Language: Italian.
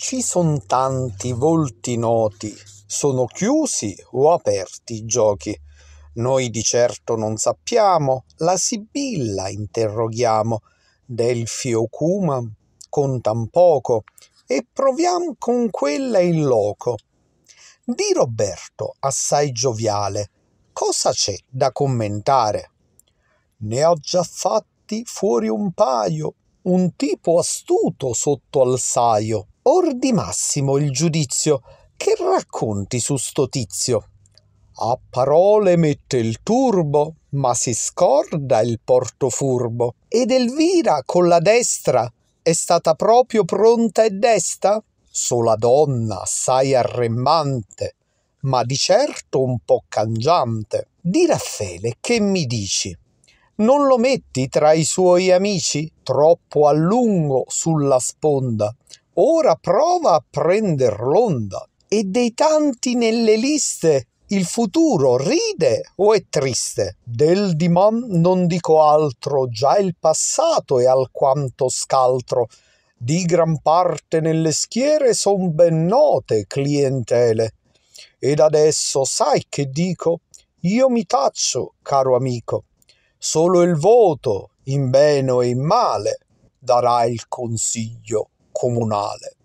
Ci son tanti volti noti, sono chiusi o aperti i giochi. Noi di certo non sappiamo, la Sibilla interroghiamo, Delfi o Cuma contan poco, e proviam con quella in loco. Di Roberto, assai gioviale, cosa c'è da commentare? Ne ho già fatti fuori un paio, un tipo astuto sotto al saio or di massimo il giudizio che racconti su sto tizio. A parole mette il turbo, ma si scorda il porto furbo. Ed Elvira con la destra è stata proprio pronta e desta? Sola donna, assai arremmante, ma di certo un po' cangiante. Di Raffaele che mi dici? Non lo metti tra i suoi amici? Troppo a lungo sulla sponda, Ora prova a prender l'onda. E dei tanti nelle liste il futuro ride o è triste? Del diman non dico altro, già il passato è alquanto scaltro. Di gran parte nelle schiere son ben note clientele. Ed adesso sai che dico? Io mi taccio, caro amico. Solo il voto, in bene o in male, darà il consiglio comunale.